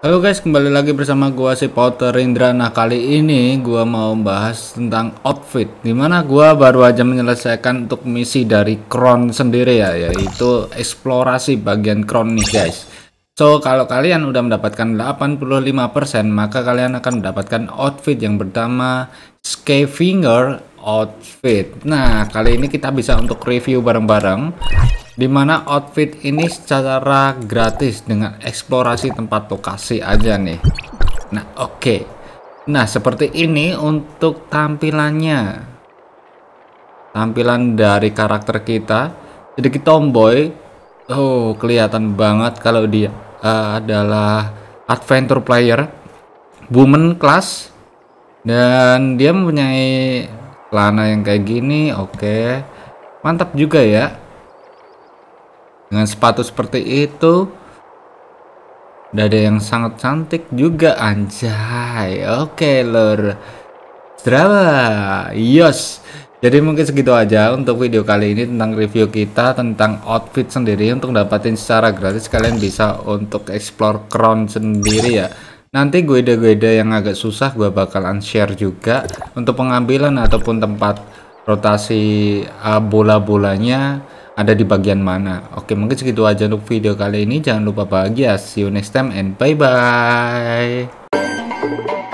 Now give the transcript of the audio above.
Halo guys, kembali lagi bersama gua si Potter Indra. Nah, kali ini gua mau bahas tentang outfit. Dimana gua baru aja menyelesaikan untuk misi dari Crown sendiri ya, yaitu eksplorasi bagian Crown nih guys. So, kalau kalian udah mendapatkan 85%, maka kalian akan mendapatkan outfit yang pertama Scavenger Outfit. Nah, kali ini kita bisa untuk review bareng-bareng dimana outfit ini secara gratis dengan eksplorasi tempat lokasi aja nih nah oke okay. nah seperti ini untuk tampilannya tampilan dari karakter kita sedikit tomboy oh kelihatan banget kalau dia uh, adalah adventure player woman class dan dia mempunyai celana yang kayak gini oke okay. mantap juga ya dengan sepatu seperti itu, dada yang sangat cantik juga anjay. Oke, okay, lur. Strava, yos. Jadi mungkin segitu aja untuk video kali ini tentang review kita tentang outfit sendiri untuk dapatin secara gratis kalian bisa untuk explore crown sendiri ya. Nanti gue gue ide yang agak susah gue bakalan share juga untuk pengambilan ataupun tempat rotasi uh, bola-bolanya ada di bagian mana. Oke, mungkin segitu aja untuk video kali ini. Jangan lupa bahagia. See you next time and bye-bye.